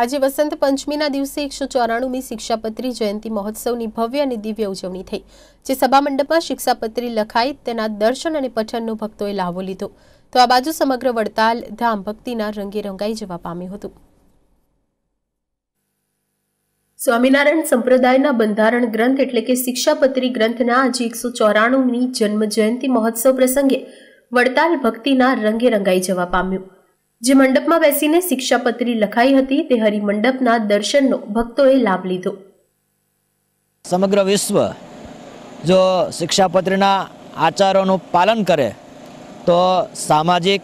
આજે વસંત પંચમીના દિવસે એકસો ચોરાણુંમી શિક્ષાપત્રી જયંતિ મહોત્સવની ભવ્ય અને દિવ્ય ઉજવણી થઈ જે સભામંડપમાં શિક્ષાપત્રી લખાઈ તેના દર્શન અને પઠનનો ભક્તોએ લાવો લીધો તો આ બાજુ સમગ્ર વડતાલ ધામ ભક્તિના રંગે રંગાઈ જવા પામ્યું હતું સ્વામિનારાયણ સંપ્રદાયના બંધારણ ગ્રંથ એટલે કે શિક્ષાપત્રી ગ્રંથના આજે એકસો ચોરાણુંમી જન્મ જયંતિ મહોત્સવ પ્રસંગે વડતાલ ભક્તિના રંગે રંગાઈ જવા પામ્યું જે મંડપમાં બેસીને શિક્ષાપત્રી લખાઈ હતી તે હરિમંડપના દર્શનનો ભક્તોએ લાભ લીધો સમગ્ર વિશ્વ જો શિક્ષાપત્રીના આચારોનું પાલન કરે તો સામાજિક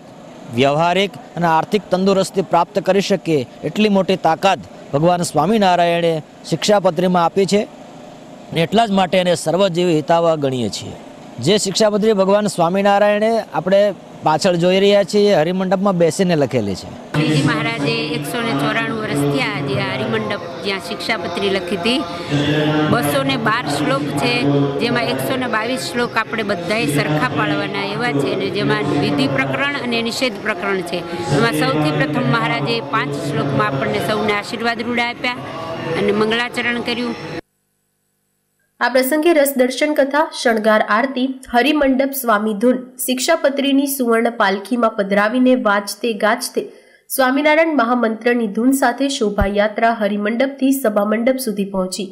વ્યવહારિક અને આર્થિક તંદુરસ્તી પ્રાપ્ત કરી શકીએ એટલી મોટી તાકાત ભગવાન સ્વામિનારાયણે શિક્ષાપત્રીમાં આપી છે ને એટલા જ માટે એને સર્વજીવી હિતાવા ગણીએ છીએ જે શિક્ષાપત્રી ભગવાન સ્વામિનારાયણે આપણે પાછળ જોઈ રહ્યા છીએ હરિમંડપમાં બેસીને લખેલી છે શ્રીજી મહારાજે એકસો ને ચોરાણું વર્ષ થયા જે હરિમંડપ જ્યાં શિક્ષાપત્રી લખી હતી બસો ને બાર શ્લોક છે જેમાં એકસો ને બાવીસ શ્લોક આપણે બધાએ સરખા પાડવાના એવા છે અને જેમાં વિધિ પ્રકરણ અને નિષેધ પ્રકરણ છે એમાં સૌથી પ્રથમ મહારાજે પાંચ શ્લોકમાં આપણને સૌને આશીર્વાદ રૂડા આપ્યા અને મંગળાચરણ કર્યું આ પ્રસંગે રસદર્શન કથા શણગાર આરતી હરિમંડપ સ્વામી ધૂન શિક્ષાપત્રીની સુવર્ણ પાલખીમાં પધરાવીને વાજતે ગાજતે સ્વામિનારાયણ મહામંત્રની ધૂન સાથે શોભાયાત્રા હરિમંડપથી સભામંડપ સુધી પહોંચી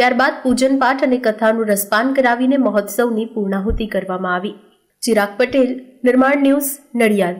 ત્યારબાદ પૂજન પાઠ અને કથાનું રસપાન કરાવીને મહોત્સવની પૂર્ણાહુતિ કરવામાં આવી ચિરાગ પટેલ નિર્માણ ન્યૂઝ નડિયાદ